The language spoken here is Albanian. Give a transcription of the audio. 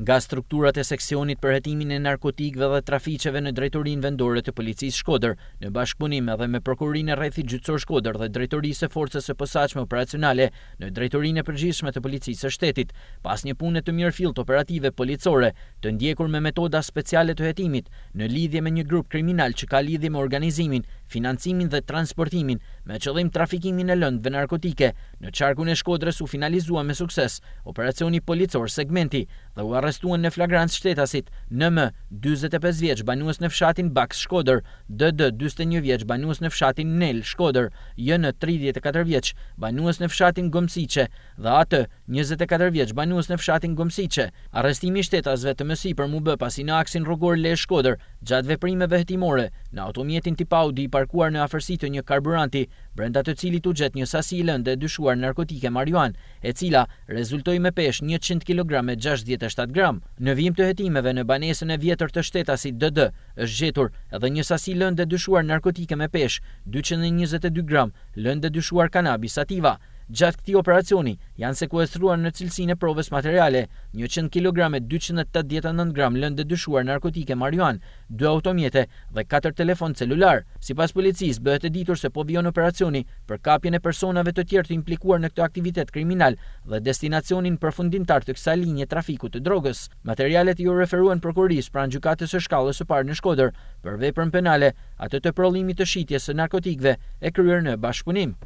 nga strukturat e seksionit për hetimin e narkotikëve dhe trafiqeve në drejtorinë vendore të policisë Shkodër, në bashkëpunim edhe me prokurin e rrethit gjyqësor Shkodër dhe drejtorisë e forcës e posaçme operacionale në drejtorinë e përgjithshme të policisë së shtetit, pas një pune të mirë fillt operative policore, të ndjekur me metoda speciale të hetimit në lidhje me një grup kriminal që ka lidhje me organizimin financimin dhe transportimin me qëllim trafikimin e lëndëve narkotike në qarkun e Shkodrës u finalizua me sukses operacioni policor Segmenti dhe u arrestuan në flagrant shtetasit NM 45 vjeç banues në fshatin Bag Shkodër, DD 41 vjeç banues në fshatin Nel Shkodër, JN 34 vjeç banues në fshatin Gomsicë dhe atë 24 vjeç banues në fshatin Gomsiçe. Arrestimi i shtetasve të mësi për bë pasi në aksin rrugor Le Shkodër, gjatë veprimeve hetimore, në automjetin tip Audi i parkuar në afërsi të një karburanti, brenda të cilit u gjet një sasi i lëndë dyshuar narkotike marijuan, e cila rezultoi me pesh 100 kg e 67 gram. Në vijim të hetimeve në banesën e vjetër të shtetasit DD, është gjetur edhe një sasi lëndë dyshuar narkotike me pesh 222 gram, lëndë dyshuar kanabis sativa. Gjatë këti operacioni, janë sekuestruar në cilësin e proves materiale, 100 kg e 289 gram lëndë dëshuar narkotike marion, 2 automjete dhe 4 telefon celular. Si pas policis, bëhet e ditur se po vion operacioni për kapjen e personave të tjerë të implikuar në këtë aktivitet kriminal dhe destinacionin përfundintar të kësa linje trafiku të drogës. Materialet ju referuen prokuris pra në gjukatës e shkallës e parë në shkoder për veprën penale atë të prolimit të shqitjes e narkotikve e kryer në bashkëpunim.